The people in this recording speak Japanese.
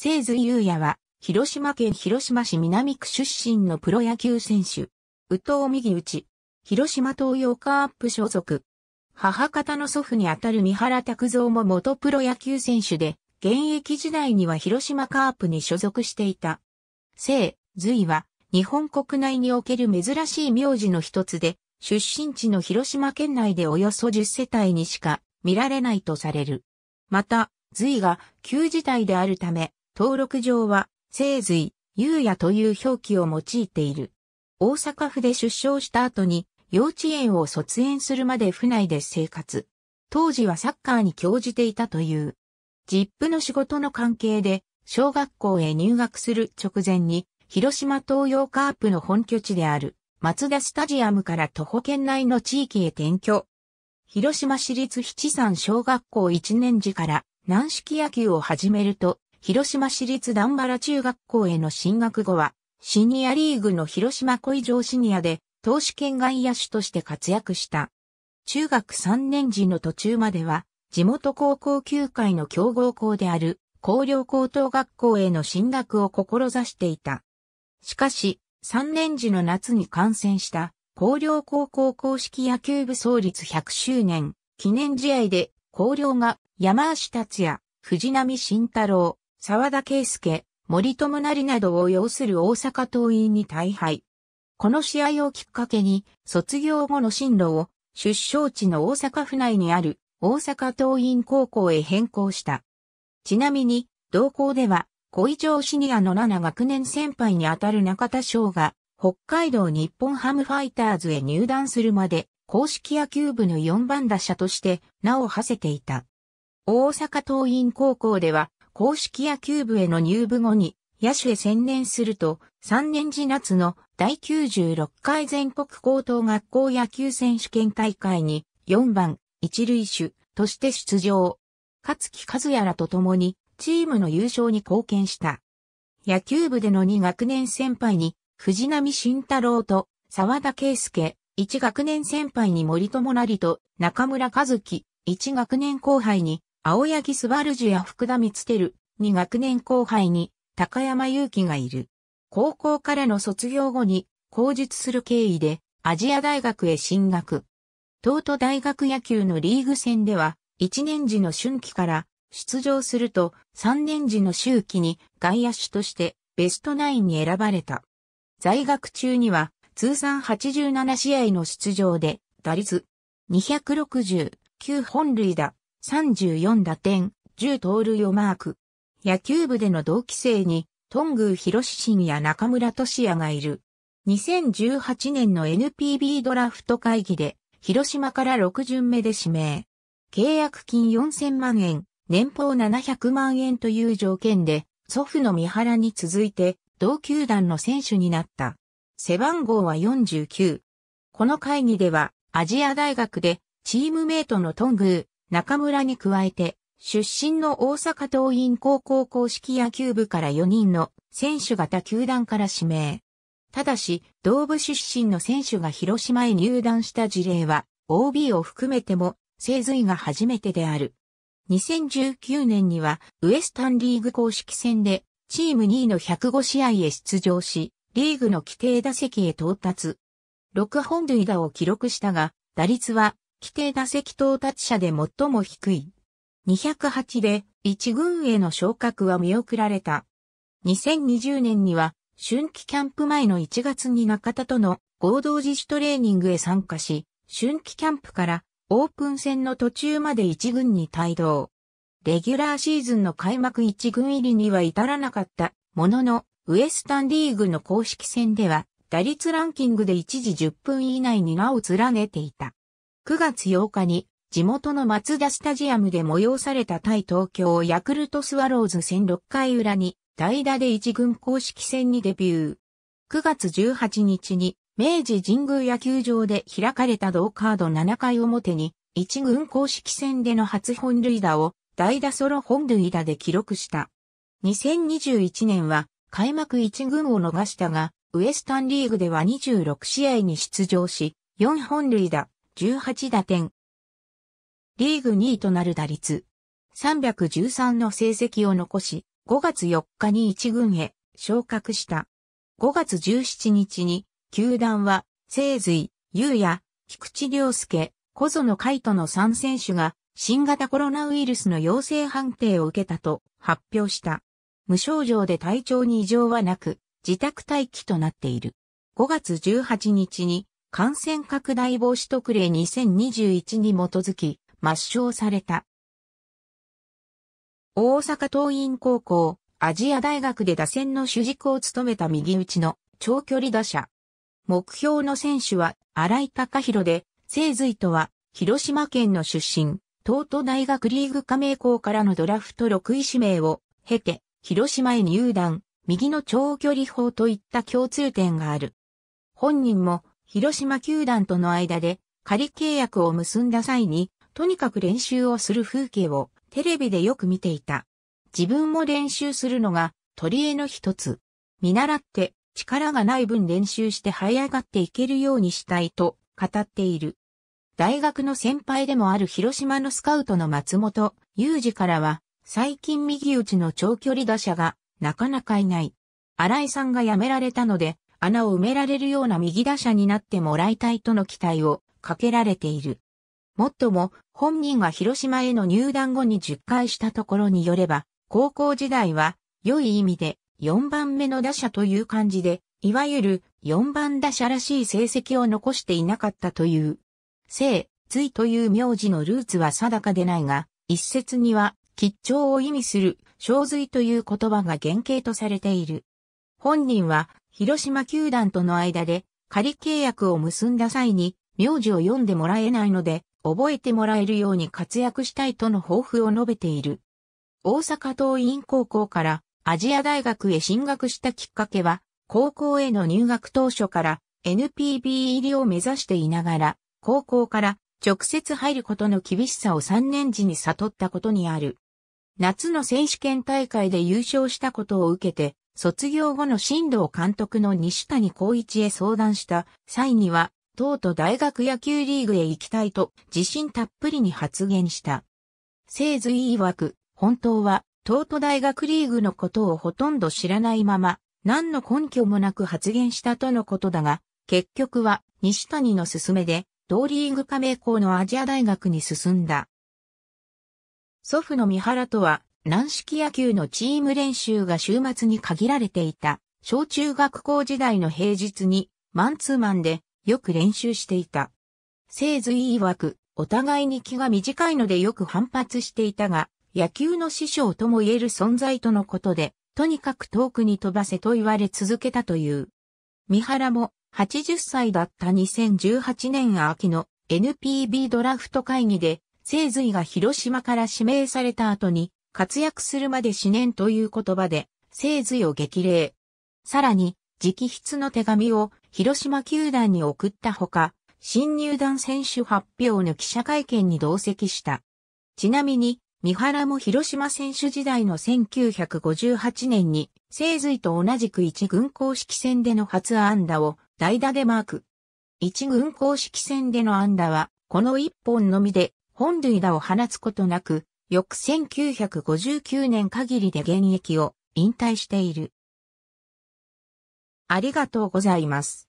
清水優也は、広島県広島市南区出身のプロ野球選手。宇藤右打広島東洋カープ所属。母方の祖父にあたる三原拓造も元プロ野球選手で、現役時代には広島カープに所属していた。清、随は、日本国内における珍しい名字の一つで、出身地の広島県内でおよそ10世帯にしか見られないとされる。また、隋が旧時代であるため、登録上は、聖髄、優也という表記を用いている。大阪府で出生した後に、幼稚園を卒園するまで府内で生活。当時はサッカーに興じていたという。ジップの仕事の関係で、小学校へ入学する直前に、広島東洋カープの本拠地である、松田スタジアムから徒歩圏内の地域へ転居。広島市立七山小学校1年時から軟式野球を始めると、広島市立段原中学校への進学後は、シニアリーグの広島小井城シニアで、投手圏外野手として活躍した。中学3年時の途中までは、地元高校球界の強豪校である、高陵高等学校への進学を志していた。しかし、3年時の夏に感染した、高陵高校公式野球部創立100周年記念試合で、高陵が山足達也、藤波慎太郎、沢田圭介、森友成などを要する大阪桐蔭に大敗。この試合をきっかけに、卒業後の進路を出生地の大阪府内にある大阪桐蔭高校へ変更した。ちなみに、同校では、小井城シニアの7学年先輩にあたる中田翔が、北海道日本ハムファイターズへ入団するまで、公式野球部の4番打者として名を馳せていた。大阪桐蔭高校では、公式野球部への入部後に野手へ専念すると、3年次夏の第96回全国高等学校野球選手権大会に4番一塁手として出場。勝木和也らと共にチームの優勝に貢献した。野球部での2学年先輩に藤波慎太郎と沢田圭介、1学年先輩に森友成と中村和樹、1学年後輩に青柳スバルジュや福田光輝に学年後輩に高山祐希がいる。高校からの卒業後に、口述する経緯で、アジア大学へ進学。東都大学野球のリーグ戦では、1年時の春季から出場すると、3年時の秋期に外野手としてベストナインに選ばれた。在学中には、通算87試合の出場で、打率269本塁打、34打点、10盗塁をマーク。野球部での同期生に、ロ宮博ンや中村俊也がいる。2018年の NPB ドラフト会議で、広島から6巡目で指名。契約金4000万円、年俸700万円という条件で、祖父の三原に続いて、同球団の選手になった。背番号は49。この会議では、アジア大学で、チームメイトのグ宮、中村に加えて、出身の大阪桐蔭高校公式野球部から4人の選手型球団から指名。ただし、同部出身の選手が広島へ入団した事例は、OB を含めても、生髄が初めてである。2019年には、ウエスタンリーグ公式戦で、チーム2位の105試合へ出場し、リーグの規定打席へ到達。6本塁打を記録したが、打率は規定打席到達者で最も低い。208で1軍への昇格は見送られた。2020年には春季キャンプ前の1月に中田との合同自主トレーニングへ参加し、春季キャンプからオープン戦の途中まで1軍に帯同。レギュラーシーズンの開幕1軍入りには至らなかったものの、ウエスタンリーグの公式戦では打率ランキングで一時10分以内に名を連ねていた。9月8日に地元の松田スタジアムで催された対東京ヤクルトスワローズ戦6回裏に代打で一軍公式戦にデビュー。9月18日に明治神宮野球場で開かれた同カード7回表に一軍公式戦での初本塁打を代打ソロ本塁打で記録した。2021年は開幕一軍を逃したが、ウエスタンリーグでは26試合に出場し、4本塁打、18打点。リーグ2位となる打率。313の成績を残し、5月4日に1軍へ昇格した。5月17日に、球団は、清髄、優也、菊池良介、小園海斗の3選手が、新型コロナウイルスの陽性判定を受けたと発表した。無症状で体調に異常はなく、自宅待機となっている。5月18日に、感染拡大防止特例2021に基づき、抹消された。大阪桐蔭高校、アジア大学で打線の主軸を務めた右打ちの長距離打者。目標の選手は荒井隆弘で、聖髄とは広島県の出身、東都大学リーグ加盟校からのドラフト6位指名を経て、広島へ入団、右の長距離砲といった共通点がある。本人も広島球団との間で仮契約を結んだ際に、とにかく練習をする風景をテレビでよく見ていた。自分も練習するのが取り柄の一つ。見習って力がない分練習して這い上がっていけるようにしたいと語っている。大学の先輩でもある広島のスカウトの松本裕二からは、最近右打ちの長距離打者がなかなかいない。新井さんが辞められたので、穴を埋められるような右打者になってもらいたいとの期待をかけられている。もっとも、本人が広島への入団後に10回したところによれば、高校時代は、良い意味で、4番目の打者という感じで、いわゆる4番打者らしい成績を残していなかったという。ついという名字のルーツは定かでないが、一説には、吉兆を意味する、小隋という言葉が原型とされている。本人は、広島球団との間で仮契約を結んだ際に名字を読んでもらえないので覚えてもらえるように活躍したいとの抱負を述べている。大阪桐蔭高校からアジア大学へ進学したきっかけは高校への入学当初から NPB 入りを目指していながら高校から直接入ることの厳しさを3年時に悟ったことにある。夏の選手権大会で優勝したことを受けて、卒業後の新藤監督の西谷光一へ相談した際には、党と大学野球リーグへ行きたいと自信たっぷりに発言した。聖髄曰く、本当は、東都大学リーグのことをほとんど知らないまま、何の根拠もなく発言したとのことだが、結局は西谷の勧めで、同リーグ加盟校のアジア大学に進んだ。祖父の三原とは、軟式野球のチーム練習が週末に限られていた、小中学校時代の平日に、マンツーマンでよく練習していた。聖髄曰く、お互いに気が短いのでよく反発していたが、野球の師匠とも言える存在とのことで、とにかく遠くに飛ばせと言われ続けたという。三原も80歳だった2018年秋の NPB ドラフト会議で、聖髄が広島から指名された後に活躍するまで死ねんという言葉で、聖髄を激励。さらに、直筆の手紙を広島球団に送ったほか、新入団選手発表の記者会見に同席した。ちなみに、三原も広島選手時代の1958年に、聖髄と同じく一軍公式戦での初安打を代打でマーク。一軍公式戦での安打は、この一本のみで、本塁打を放つことなく、翌1959年限りで現役を引退している。ありがとうございます。